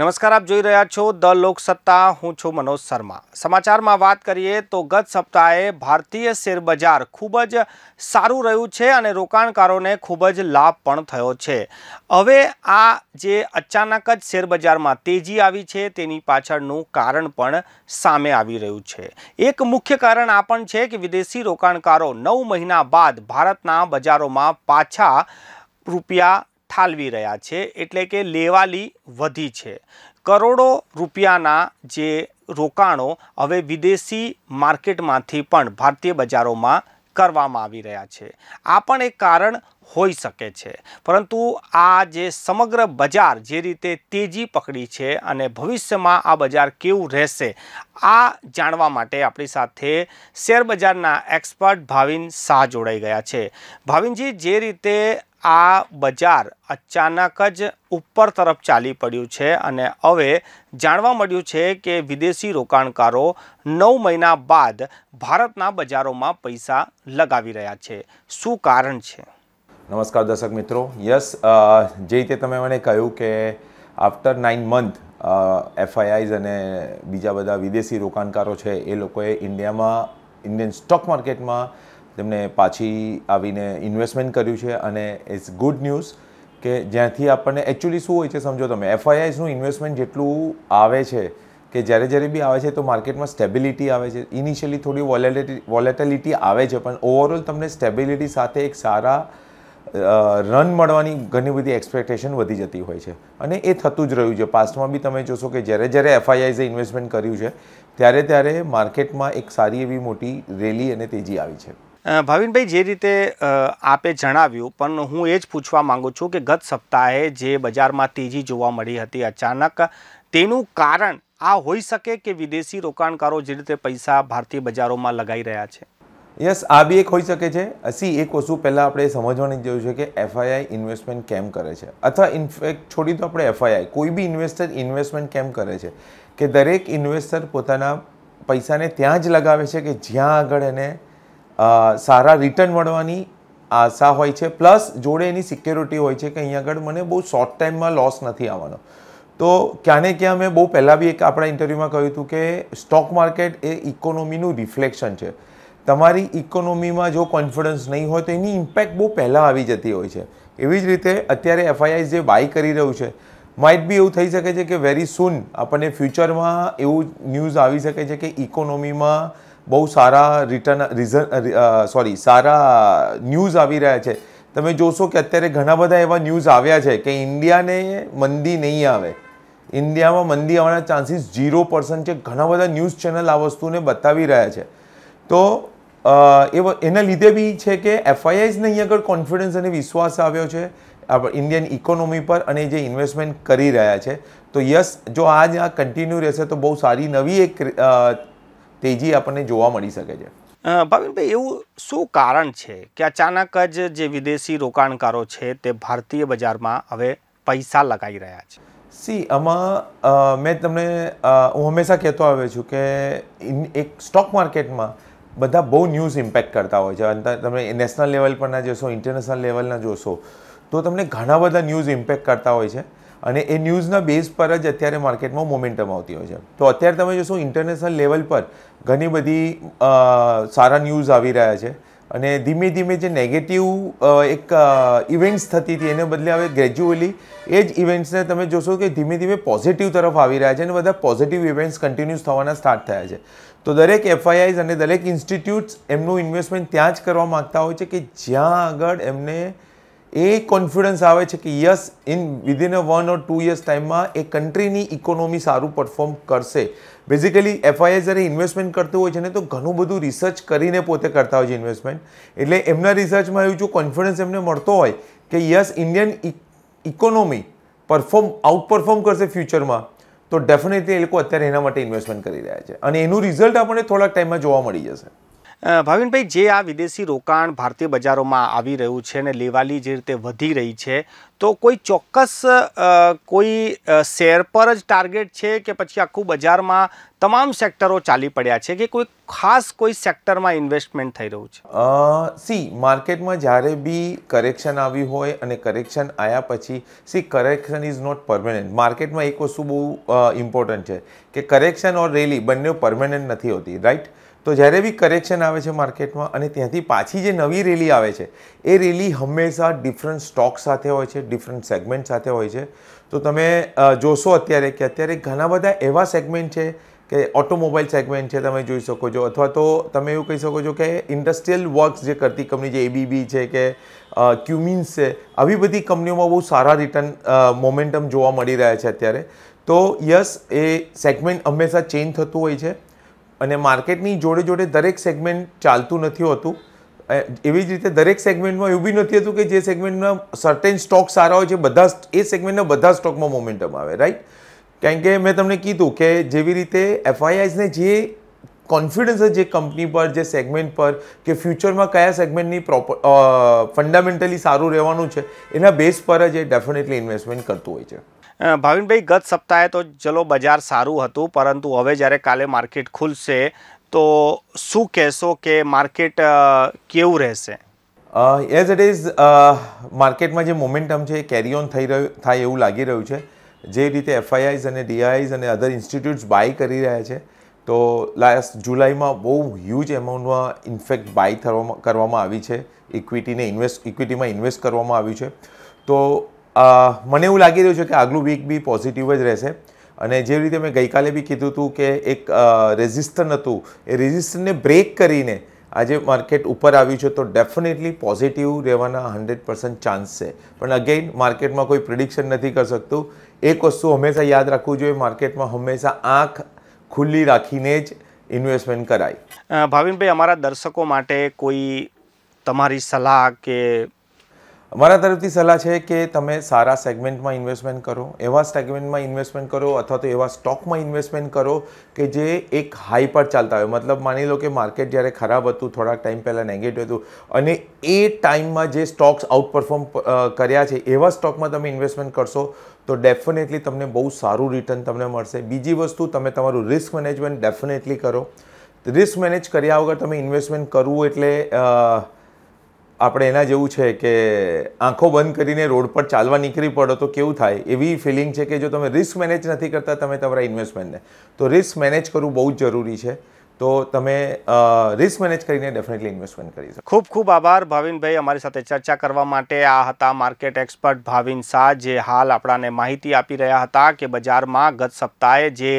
નમસ્કાર આપ જોઈ રહ્યા છો દ લોકસત્તા હું છું મનોજ શર્મા સમાચારમાં વાત કરીએ તો ગત સપ્તાહે ભારતીય શેરબજાર ખૂબ જ સારું રહ્યું છે અને રોકાણકારોને ખૂબ જ લાભ પણ થયો છે હવે આ જે અચાનક જ શેરબજારમાં તેજી આવી છે તેની પાછળનું કારણ પણ સામે આવી રહ્યું છે એક મુખ્ય કારણ આ પણ છે કે વિદેશી રોકાણકારો નવ મહિના બાદ ભારતના બજારોમાં પાછા રૂપિયા ઠાલવી રહ્યા છે એટલે કે લેવાલી વધી છે કરોડો રૂપિયાના જે રોકાણો હવે વિદેશી માર્કેટમાંથી પણ ભારતીય બજારોમાં કરવામાં આવી રહ્યા છે આ પણ એક કારણ હોઈ શકે છે પરંતુ આ જે સમગ્ર બજાર જે રીતે તેજી પકડી છે અને ભવિષ્યમાં આ બજાર કેવું રહેશે આ જાણવા માટે આપણી સાથે શેરબજારના એક્સપર્ટ ભાવિન શાહ જોડાઈ ગયા છે ભાવિનજી જે રીતે આ બજાર અચાનક જ ઉપર તરફ ચાલી પડ્યું છે અને હવે જાણવા મળ્યું છે કે વિદેશી રોકાણકારો નવ મહિના બાદ ભારતના બજારોમાં પૈસા લગાવી રહ્યા છે શું કારણ છે નમસ્કાર દર્શક મિત્રો યસ જે રીતે તમે મને કહ્યું કે આફ્ટર નાઇન મંથ એફઆઈઆઈઝ અને બીજા બધા વિદેશી રોકાણકારો છે એ લોકોએ ઇન્ડિયામાં ઇન્ડિયન સ્ટોક માર્કેટમાં તેમણે પાછી આવીને ઇન્વેસ્ટમેન્ટ કર્યું છે અને ઇટ્સ ગુડ ન્યૂઝ કે જ્યાંથી આપણને એકચ્યુઅલી શું હોય છે સમજો તમે એફઆઈઆઈસનું ઇન્વેસ્ટમેન્ટ જેટલું આવે છે કે જ્યારે જ્યારે બી આવે છે તો માર્કેટમાં સ્ટેબિલિટી આવે છે ઇનિશિયલી થોડી વોલેટિલિટી વોલેટિલિટી આવે છે પણ ઓવરઓલ તમને સ્ટેબિલિટી સાથે એક સારા રન મળવાની ઘણી બધી એક્સપેક્ટેશન વધી જતી હોય છે અને એ થતું જ રહ્યું છે પાસ્ટમાં બી તમે જોશો કે જ્યારે જ્યારે એફઆઈઆઈઝે ઇન્વેસ્ટમેન્ટ કર્યું છે ત્યારે ત્યારે માર્કેટમાં એક સારી એવી મોટી રેલી અને તેજી આવી છે ભાવિનભાઈ જે રીતે આપે જણાવ્યું પણ હું એ જ પૂછવા માંગુ છું કે ગત સપ્તાહે જે બજારમાં તેજી જોવા મળી હતી અચાનક તેનું કારણ આ હોઈ શકે કે વિદેશી રોકાણકારો જે રીતે પૈસા ભારતીય બજારોમાં લગાઈ રહ્યા છે યસ આ બી એક હોઈ શકે છે હસી એક વસ્તુ પહેલાં આપણે સમજવાની જરૂર છે કે એફઆઈઆઈ ઇન્વેસ્ટમેન્ટ કેમ કરે છે અથવા ઇનફેક્ટ છોડી તો આપણે એફઆઈઆઈ કોઈ બી ઇન્વેસ્ટર ઇન્વેસ્ટમેન્ટ કેમ કરે છે કે દરેક ઇન્વેસ્ટર પોતાના પૈસાને ત્યાં જ લગાવે છે કે જ્યાં આગળ એને સારા રિટર્ન મળવાની આશા હોય છે પ્લસ જોડે એની સિક્યોરિટી હોય છે કે અહીંયા આગળ મને બહુ શોર્ટ ટાઈમમાં લોસ નથી આવવાનો તો ક્યાંને ક્યાં મેં બહુ પહેલાં બી એક આપણા ઇન્ટરવ્યૂમાં કહ્યું હતું કે સ્ટોક માર્કેટ એ ઇકોનોમીનું રિફ્લેક્શન છે તમારી ઇકોનોમીમાં જો કોન્ફિડન્સ નહીં હોય તો એની ઇમ્પેક્ટ બહુ પહેલાં આવી જતી હોય છે એવી જ રીતે અત્યારે એફઆઈઆઈ જે બાય કરી રહ્યું છે માઇટ બી એવું થઈ શકે છે કે વેરી સૂન આપણને ફ્યુચરમાં એવું ન્યૂઝ આવી શકે છે કે ઇકોનોમીમાં બહુ સારા રિટર્ન રિઝન સોરી સારા ન્યૂઝ આવી રહ્યા છે તમે જોશો કે અત્યારે ઘણા બધા એવા ન્યૂઝ આવ્યા છે કે ઇન્ડિયાને મંદી નહીં આવે ઇન્ડિયામાં મંદી આવવાના ચાન્સીસ ઝીરો પર્સન્ટ છે ઘણા બધા ન્યૂઝ ચેનલ આ વસ્તુને બતાવી રહ્યા છે તો એ એના લીધે બી છે કે એફઆઈઆઈસને અહીં આગળ કોન્ફિડન્સ અને વિશ્વાસ આવ્યો છે આપણે ઇન્ડિયન ઇકોનોમી પર અને જે ઇન્વેસ્ટમેન્ટ કરી રહ્યા છે તો યસ જો આજ આ કન્ટિન્યુ રહેશે તો બહુ સારી નવી એક તેજી આપણને જોવા મળી શકે છે ભાવિનભાઈ એવું શું કારણ છે કે અચાનક જ જે વિદેશી રોકાણકારો છે તે ભારતીય બજારમાં હવે પૈસા લગાવી રહ્યા છે સી આમાં મેં તમને હું હંમેશા કહેતો આવ્યો છું કે એક સ્ટોક માર્કેટમાં બધા બહુ ન્યૂઝ ઇમ્પેક્ટ કરતા હોય છે તમે નેશનલ લેવલ પરના જોશો ઇન્ટરનેશનલ લેવલના જોશો તો તમને ઘણા બધા ન્યૂઝ ઇમ્પેક્ટ કરતા હોય છે અને એ ન્યૂઝના બેઝ પર જ અત્યારે માર્કેટમાં મોમેન્ટમ આવતી હોય છે તો અત્યારે તમે જોશો ઇન્ટરનેશનલ લેવલ પર ઘણી બધી સારા ન્યૂઝ આવી રહ્યા છે અને ધીમે ધીમે જે નેગેટિવ એક ઇવેન્ટ્સ થતી હતી એને બદલે હવે ગ્રેજ્યુઅલી એ જ ઇવેન્ટ્સને તમે જોશો કે ધીમે ધીમે પોઝિટિવ તરફ આવી રહ્યા છે અને બધા પોઝિટિવ ઇવેન્ટ્સ કન્ટિન્યુઅસ થવાના સ્ટાર્ટ થયા છે તો દરેક એફઆઈઆઈઝ અને દરેક ઇન્સ્ટિટ્યૂટ્સ એમનું ઇન્વેસ્ટમેન્ટ ત્યાં જ કરવા માગતા હોય છે કે જ્યાં આગળ એમને એ કોન્ફિડન્સ આવે છે કે yes in within a one or two years ટાઈમમાં એ કન્ટ્રીની ઇકોનોમી સારું પરફોર્મ કરશે બેઝિકલી એફઆઈએ જ્યારે ઇન્વેસ્ટમેન્ટ કરતું હોય છે ને તો ઘણું બધું રિસર્ચ કરીને પોતે કરતા હોય છે ઇન્વેસ્ટમેન્ટ એટલે એમના રિસર્ચમાં એવું જો કોન્ફિડન્સ એમને મળતો હોય કે yes Indian economy perform outperform કરશે ફ્યુચરમાં તો ડેફિનેટલી એ લોકો અત્યારે એના માટે ઇન્વેસ્ટમેન્ટ કરી રહ્યા છે અને એનું રિઝલ્ટ આપણને થોડાક ટાઈમમાં જોવા મળી જશે ભાવિનભાઈ જે આ વિદેશી રોકાણ ભારતીય બજારોમાં આવી રહ્યું છે અને લેવાલી જે રીતે વધી રહી છે તો કોઈ ચોક્કસ કોઈ શેર પર જ ટાર્ગેટ છે કે પછી આખું બજારમાં તમામ સેક્ટરો ચાલી પડ્યા છે કે કોઈ ખાસ કોઈ સેક્ટરમાં ઇન્વેસ્ટમેન્ટ થઈ રહ્યું છે સી માર્કેટમાં જ્યારે બી કરેક્શન આવ્યું હોય અને કરેક્શન આવ્યા પછી see correction is not permanent માર્કેટમાં એક વસ્તુ બહુ ઇમ્પોર્ટન્ટ છે કે કરેક્શન ઓર રેલી બંને પરમેનન્ટ નથી હોતી રાઈટ તો જ્યારે બી કરેક્શન આવે છે માર્કેટમાં અને ત્યાંથી પાછી જે નવી રેલી આવે છે એ રેલી હંમેશા ડિફરન્ટ સ્ટોક સાથે હોય છે ડિફરન્ટ સેગમેન્ટ સાથે હોય છે તો તમે જોશો અત્યારે કે અત્યારે ઘણા બધા એવા સેગમેન્ટ છે કે ઓટોમોબાઈલ સેગમેન્ટ છે તમે જોઈ શકો છો અથવા તો તમે એવું કહી શકો છો કે ઇન્ડસ્ટ્રીયલ વર્ક્સ જે કરતી કંપની જે એબીબી છે કે ક્યુમિન્સ છે આવી બધી કંપનીઓમાં બહુ સારા રિટર્ન મોમેન્ટમ જોવા મળી રહ્યા છે અત્યારે તો યસ એ સેગમેન્ટ હંમેશા ચેન્જ થતું હોય છે અને માર્કેટની જોડે જોડે દરેક સેગમેન્ટ ચાલતું નથી હોતું એવી જ રીતે દરેક સેગમેન્ટમાં એવું બી નથી હતું કે જે સેગમેન્ટમાં સર્ટેન સ્ટોક સારા હોય છે બધા એ સેગમેન્ટના બધા સ્ટોકમાં મોમેન્ટમ આવે રાઈટ કારણ કે મેં તમને કીધું કે જેવી રીતે એફઆઈઆઈઝને જે કોન્ફિડન્સ જે કંપની પર જે સેગમેન્ટ પર કે ફ્યુચરમાં કયા સેગમેન્ટની પ્રોપર ફંડામેન્ટલી સારું રહેવાનું છે એના બેઝ પર જ એ ડેફિનેટલી ઇન્વેસ્ટમેન્ટ કરતું હોય છે ભાવિનભાઈ ગત સપ્તાહે તો ચલો બજાર સારું હતું પરંતુ હવે જ્યારે કાલે માર્કેટ ખુલશે તો શું કહેશો કે માર્કેટ કેવું રહેશે એઝ ઇટ ઇઝ માર્કેટમાં જે મોમેન્ટમ છે એ કેરી ઓન થઈ રહ્યું થાય એવું લાગી રહ્યું છે જે રીતે એફઆઈઆઈઝ અને ડીઆઈઝ અને અધર ઇન્સ્ટિટ્યૂટ્સ બાય કરી રહ્યા છે તો લાસ્ટ જુલાઈમાં બહુ હ્યુજ એમાઉન્ટમાં ઇન્ફેક્ટ બાય થવામાં કરવામાં આવી છે ઇક્વિટીને ઇન્વેસ્ટ ઇક્વિટીમાં ઇન્વેસ્ટ કરવામાં આવ્યું છે તો મને એવું લાગી રહ્યું છે કે આગલું વીક બી પોઝિટિવ જ રહેશે અને જેવી રીતે મેં ગઈકાલે બી કીધું હતું કે એક રેઝિસ્ટન હતું એ રેઝિસ્ટનને બ્રેક કરીને આજે માર્કેટ ઉપર આવ્યું છે તો ડેફિનેટલી પોઝિટિવ રહેવાના હંડ્રેડ પર્સન્ટ ચાન્સ છે પણ અગેઇન માર્કેટમાં કોઈ પ્રિડિક્શન નથી કરી શકતું એક વસ્તુ હંમેશા યાદ રાખવું જોઈએ માર્કેટમાં હંમેશા આંખ ખુલ્લી રાખીને જ ઇન્વેસ્ટમેન્ટ કરાય ભાવિનભાઈ અમારા દર્શકો માટે કોઈ તમારી સલાહ કે અમારા તરફથી સલાહ છે કે તમે સારા સેગમેન્ટમાં ઇન્વેસ્ટમેન્ટ કરો એવા સેગમેન્ટમાં ઇન્વેસ્ટમેન્ટ કરો અથવા તો એવા સ્ટોકમાં ઇન્વેસ્ટમેન્ટ કરો કે જે એક હાઈ પર ચાલતા હોય મતલબ માની લો કે માર્કેટ જ્યારે ખરાબ હતું થોડાક ટાઈમ પહેલાં નેગેટિવ હતું અને એ ટાઈમમાં જે સ્ટોક્સ આઉટ પરફોર્મ કર્યા છે એવા સ્ટોકમાં તમે ઇન્વેસ્ટમેન્ટ કરશો તો ડેફિનેટલી તમને બહુ સારું રિટર્ન તમને મળશે બીજી વસ્તુ તમે તમારું રિસ્ક મેનેજમેન્ટ ડેફિનેટલી કરો રિસ્ક મેનેજ કર્યા વગર તમે ઇન્વેસ્ટમેન્ટ કરવું એટલે આપણે એના જેવું છે કે આંખો બંધ કરીને રોડ પર ચાલવા નીકળી પડો તો કેવું થાય એવી ફિલિંગ છે કે જો તમે રિસ્ક મેનેજ નથી કરતા તમે તમારા ઇન્વેસ્ટમેન્ટને તો રિસ્ક મેનેજ કરવું બહુ જ જરૂરી છે તો તમે રિસ્ક મેનેજ કરીને ડેફિનેટલી ઇન્વેસ્ટમેન્ટ કરી શકો ખૂબ ખૂબ આભાર ભાવિનભાઈ અમારી સાથે ચર્ચા કરવા માટે આ હતા માર્કેટ એક્સપર્ટ ભાવિન શાહ જે હાલ આપણાને માહિતી આપી રહ્યા હતા કે બજારમાં ગત સપ્તાહે જે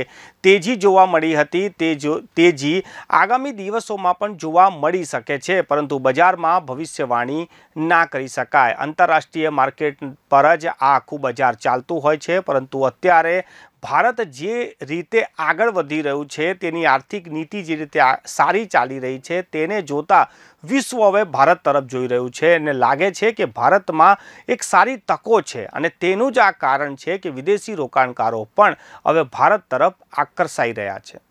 તેજી જોવા મળી હતી તે જો તેજી આગામી દિવસોમાં પણ જોવા મળી શકે છે પરંતુ બજારમાં ભવિષ્યવાણી ના કરી શકાય આંતરરાષ્ટ્રીય માર્કેટ પર જ આ આખું બજાર ચાલતું હોય છે પરંતુ અત્યારે ભારત જે રીતે આગળ વધી રહ્યું છે તેની આર્થિક નીતિ જે રીતે સારી ચાલી રહી છે તેને જોતાં વિશ્વ હવે ભારત તરફ જોઈ રહ્યું છે અને લાગે છે કે ભારતમાં એક સારી તકો છે અને તેનું જ આ કારણ છે કે વિદેશી રોકાણકારો પણ હવે ભારત તરફ આકર્ષાઈ રહ્યા છે